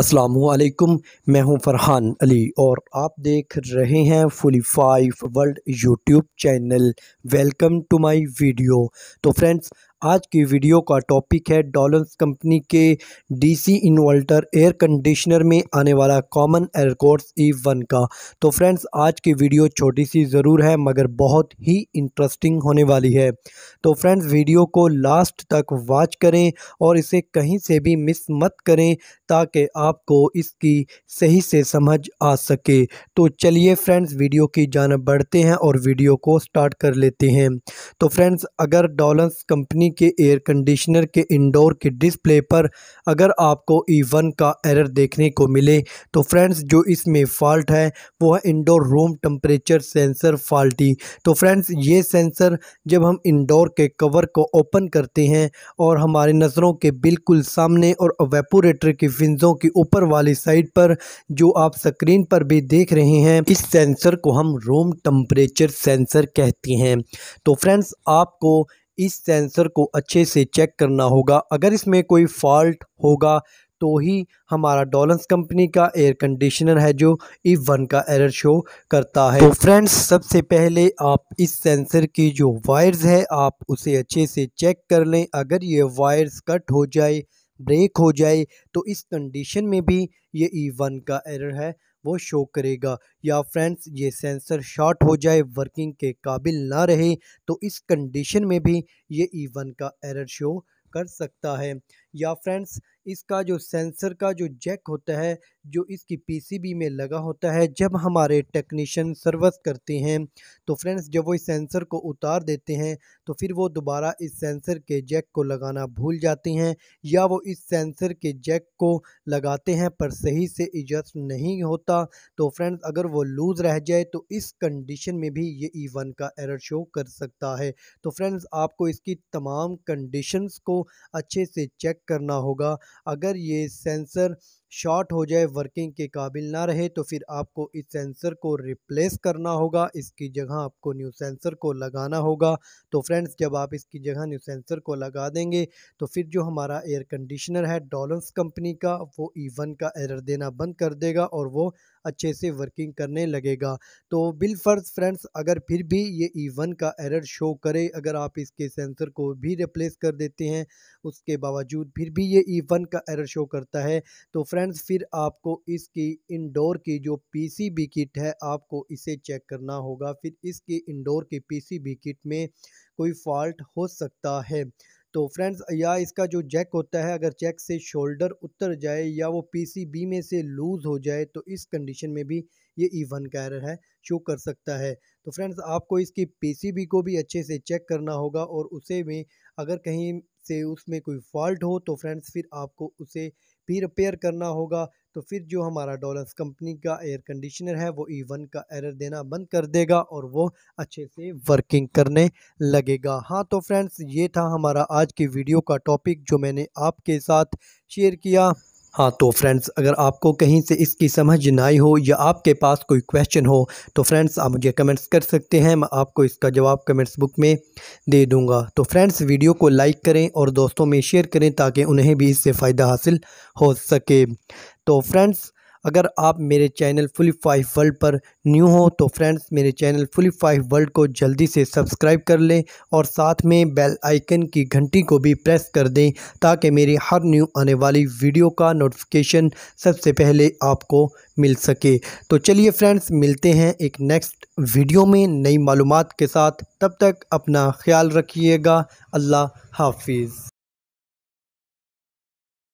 असलकुम मैं हूं फरहान अली और आप देख रहे हैं Fully Five World YouTube channel welcome to my video तो फ्रेंड्स आज की वीडियो का टॉपिक है डॉलन्स कंपनी के डीसी इन्वर्टर एयर कंडीशनर में आने वाला कॉमन एयरकोर्स ई वन का तो फ्रेंड्स आज की वीडियो छोटी सी ज़रूर है मगर बहुत ही इंटरेस्टिंग होने वाली है तो फ्रेंड्स वीडियो को लास्ट तक वॉच करें और इसे कहीं से भी मिस मत करें ताकि आपको इसकी सही से समझ आ सके तो चलिए फ्रेंड्स वीडियो की जानब बढ़ते हैं और वीडियो को स्टार्ट कर लेते हैं तो फ्रेंड्स अगर डॉलन्स कंपनी कंपनी के एयर कंडीशनर के इंडोर के डिस्प्ले पर अगर आपको ई e वन का एरर देखने को मिले तो फ्रेंड्स जो इसमें फ़ॉल्ट है वो है indoor room temperature sensor faulty तो फ्रेंड्स ये सेंसर जब हम इंडोर के कवर को ओपन करते हैं और हमारी नज़रों के बिल्कुल सामने और वेपोरेटर के फिंजों के ऊपर वाली साइड पर जो आप स्क्रीन पर भी देख रहे हैं इस सेंसर को हम रूम टम्परेचर सेंसर कहते हैं तो फ्रेंड्स आपको इस सेंसर को अच्छे से चेक करना होगा अगर इसमें कोई फॉल्ट होगा तो ही हमारा डॉलन्स कंपनी का एयर कंडीशनर है जो ई e वन का एरर शो करता है तो फ्रेंड्स सबसे पहले आप इस सेंसर की जो वायर्स है आप उसे अच्छे से चेक कर लें अगर ये वायर्स कट हो जाए ब्रेक हो जाए तो इस कंडीशन में भी ये ई e वन का एरर है वो शो करेगा या फ्रेंड्स ये सेंसर शॉर्ट हो जाए वर्किंग के काबिल ना रहे तो इस कंडीशन में भी ये ई e वन का एरर शो कर सकता है या फ्रेंड्स इसका जो सेंसर का जो जैक होता है जो इसकी पीसीबी में लगा होता है जब हमारे टेक्नीशियन सर्विस करते हैं तो फ्रेंड्स जब वो इस सेंसर को उतार देते हैं तो फिर वो दोबारा इस सेंसर के जैक को लगाना भूल जाते हैं या वो इस सेंसर के जैक को लगाते हैं पर सही से एडजस्ट नहीं होता तो फ्रेंड्स अगर वो लूज़ रह जाए तो इस कंडीशन में भी ये ई e वन का एरर शो कर सकता है तो फ्रेंड्स आपको इसकी तमाम कंडीशनस को अच्छे से चेक करना होगा अगर ये सेंसर शॉर्ट हो जाए वर्किंग के काबिल ना रहे तो फिर आपको इस सेंसर को रिप्लेस करना होगा इसकी जगह आपको न्यू सेंसर को लगाना होगा तो फ्रेंड्स जब आप इसकी जगह न्यू सेंसर को लगा देंगे तो फिर जो हमारा एयर कंडीशनर है डॉलन्स कंपनी का वो ई e वन का एरर देना बंद कर देगा और वो अच्छे से वर्किंग करने लगेगा तो बिल फर्ज फ्रेंड्स अगर फिर भी ये ई e वन का एरर शो करे अगर आप इसके सेंसर को भी रिप्लेस कर देते हैं उसके बावजूद फिर भी ये ई e वन का एरर शो करता है तो फ्रेंड्स फिर आपको इसकी इंडोर की जो बी किट है आपको इसे चेक करना होगा फिर इसकी इंडोर की बी किट में कोई फॉल्ट हो सकता है तो फ्रेंड्स या इसका जो जैक होता है अगर जैक से शोल्डर उतर जाए या वो पीसीबी में से लूज़ हो जाए तो इस कंडीशन में भी ये ई का एरर है शो कर सकता है तो फ्रेंड्स आपको इसकी पीसीबी को भी अच्छे से चेक करना होगा और उसे भी अगर कहीं से उसमें कोई फॉल्ट हो तो फ्रेंड्स फिर आपको उसे भी रिपेयर करना होगा तो फिर जो हमारा डॉलर्स कंपनी का एयर कंडीशनर है वो ई e वन का एरर देना बंद कर देगा और वो अच्छे से वर्किंग करने लगेगा हाँ तो फ्रेंड्स ये था हमारा आज की वीडियो का टॉपिक जो मैंने आपके साथ शेयर किया हाँ तो फ्रेंड्स अगर आपको कहीं से इसकी समझ ना आई हो या आपके पास कोई क्वेश्चन हो तो फ्रेंड्स आप मुझे कमेंट्स कर सकते हैं मैं आपको इसका जवाब कमेंट्स बुक में दे दूंगा तो फ्रेंड्स वीडियो को लाइक करें और दोस्तों में शेयर करें ताकि उन्हें भी इससे फ़ायदा हासिल हो सके तो फ्रेंड्स अगर आप मेरे चैनल फुली फाइव वर्ल्ड पर न्यू हो तो फ्रेंड्स मेरे चैनल फुली फाइव वर्ल्ड को जल्दी से सब्सक्राइब कर लें और साथ में बेल आइकन की घंटी को भी प्रेस कर दें ताकि मेरी हर न्यू आने वाली वीडियो का नोटिफिकेशन सबसे पहले आपको मिल सके तो चलिए फ्रेंड्स मिलते हैं एक नेक्स्ट वीडियो में नई मालूम के साथ तब तक अपना ख्याल रखिएगा अल्लाह हाफिज़